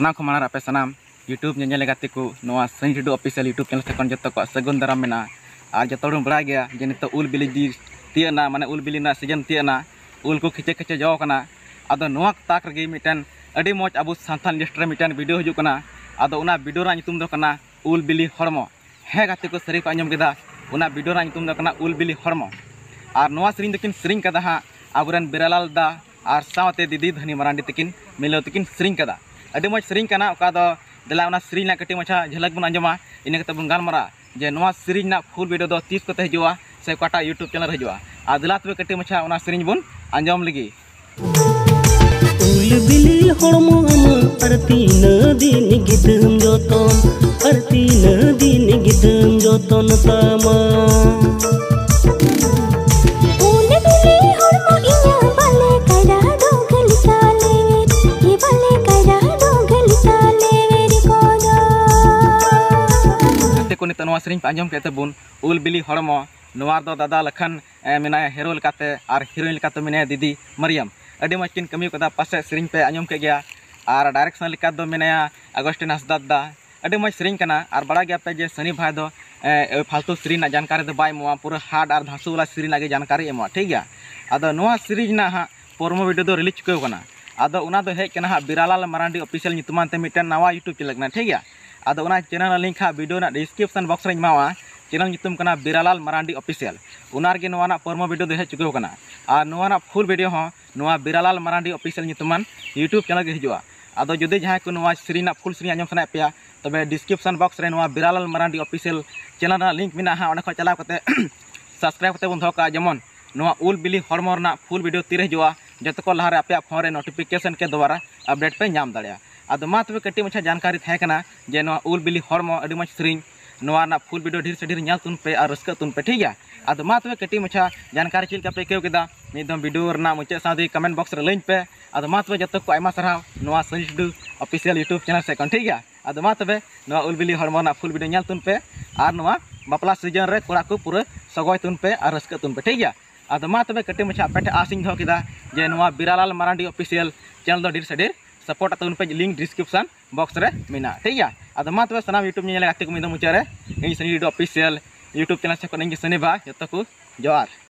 सामना को मारे साम यूट्यूब नाते सन टू अफिसियल यूट्यूब चैनल से जो सगुन दाराम और जो बड़ा गया नित उल बिली तीयना मैं उल बिली सीजन तीयना उल को खिचे खिचे जोना तक मिट्टी मज़ अब सान इंडस्ट्री मिट्टी भिडियो हजुना अब भिडियो रुम उल बिली हम हे गति को सरी को आजा भिडियो रुम उल बिली हम और से तक सीरी हाँ अब बीरा लाल दा और दीदी धनी मारांडी तक मिलव तक सीरी ᱟᱹᱰᱤ ᱢᱚᱡᱽ ᱥᱮᱨᱮᱧ ᱠᱟᱱᱟ ᱚᱠᱟ ᱫᱚ ᱫᱮᱞᱟ ᱚᱱᱟ ᱥᱮᱨᱮᱧ ᱨᱮᱱᱟᱜ ᱠᱟᱹᱴᱤᱡ ᱢᱟᱪᱷᱟ ᱡᱷᱟᱞᱟᱠ ᱵᱚᱱ ᱟᱸᱡᱚᱢᱟ ᱤᱱᱟᱹ ᱠᱟᱛᱮ ᱵᱚᱱ ᱜᱟᱞᱢᱟᱨᱟᱜᱼᱟ ᱡᱮ ᱱᱚᱣᱟ ᱥᱮᱨᱮᱧ ᱨᱮᱱᱟᱜ ᱯᱷᱩᱞ ᱵᱷᱤᱰᱤᱭᱳ ᱫᱚ ᱛᱤᱥ ᱠᱚᱛᱮ ᱦᱤᱡᱩᱜᱼᱟ ᱥᱮ ᱚᱠᱟᱴᱟᱜ ᱤᱭᱩᱴᱩᱵᱽ ᱪᱮᱱᱮᱞ ᱦᱤᱡᱩᱜᱼᱟ ᱟᱨ ᱫᱮᱞᱟ ᱛᱚᱵᱮ ᱠᱟᱹᱴᱤᱡ ᱢᱟᱪᱷᱟ ᱚᱱᱟ ᱥᱮᱨᱮᱧ ᱵᱚᱱ ᱟᱸᱡᱚᱢ ᱞᱟᱹᱜᱤᱫ ᱦᱚᱲᱢᱚ ᱟᱨ ᱛᱤᱱᱟᱹᱜ ᱫᱤᱱ ᱜᱤᱫᱟᱹᱢ ᱡᱚᱛᱚᱱ ᱟᱨ ᱛᱤᱱᱟᱹᱜ ᱫᱤᱱ ᱜᱤᱫᱟᱹᱢ ᱡᱚᱛᱚᱱ ᱛᱟ को सेरी आजम उल बिली हड़मो दादा लखन में हिरो हिरोन मैं दीदी मरियम मजकिन कमी कदा पास सेरी पे आजम और डायरेक्शन में अगस्टिन हंसदा दादा अभी मज़ सेरी बड़ा गया पे जे भाई दो फालतू से जानकारी तो बमोआ पूरा हार्ड और धासु वाला सेरी जानकारी एम ठीक है अब सेरी हाँ पोमो भिडियो तो रिलीज चुके अब हेकना हाँ बिरलाल मारांडी ऑफिसियल नवा यूट्यूब चलना ठीक है लिंक हाँ भिडो डिस्क्रिपन बक्स रही मा चेनलुम बिरालाल मारांडी ऑफिसियल उनारेना पर्मो भिडो दिन चुकेना full video Biralal Marandi official YouTube channel के हजार अब जुदी जहाँ को फुल से आज सब पे तब डिस्क्रिपन बक्स में Biralal Marandi official channel link मे हाँ चलाव करते सबसक्राइब करते दौ का जमन उल बिली हमो फुल भिडियो तीन हजार जो को लहा आप फोन नोटिफिकेशन के द्वारा अपडेट पे नाम दाया अब तब कटी मच्छा जानकारी थे जे उल बिली हम अभी मज ना फुल वीडियो ढेर से ढेर नाल तुनपे पे और रस्क तुन पे ठीक है अब तब कटी मच्छा जानकारी चल पे केव के मिदम वीडियो मुचाद साथ कमेंट बॉक्स रे पे अब तब जो को सारा सरी टुडू ऑफिशियल यूट्यूब चैनल से ठीक है अब तब उल बिली हम फुल वीडियो नाल तुन पे और बापला सीजन रे कोड़ा को पूरा सगय तुनपे पे और रस्क तुन पे ठीक है अब तब कटी मच्छा पे आसिंग दो जे बिरालाल मारांडी ऑफिशियल चैनल ढेर से ढेर सपोर्ट तुम पे लिंक डिस्क्रिप्शन बॉक्स में मेना ठीक है अब सामान यूट्यूब आते मुचारे Sunny YouTube official YouTube channel जो को जोर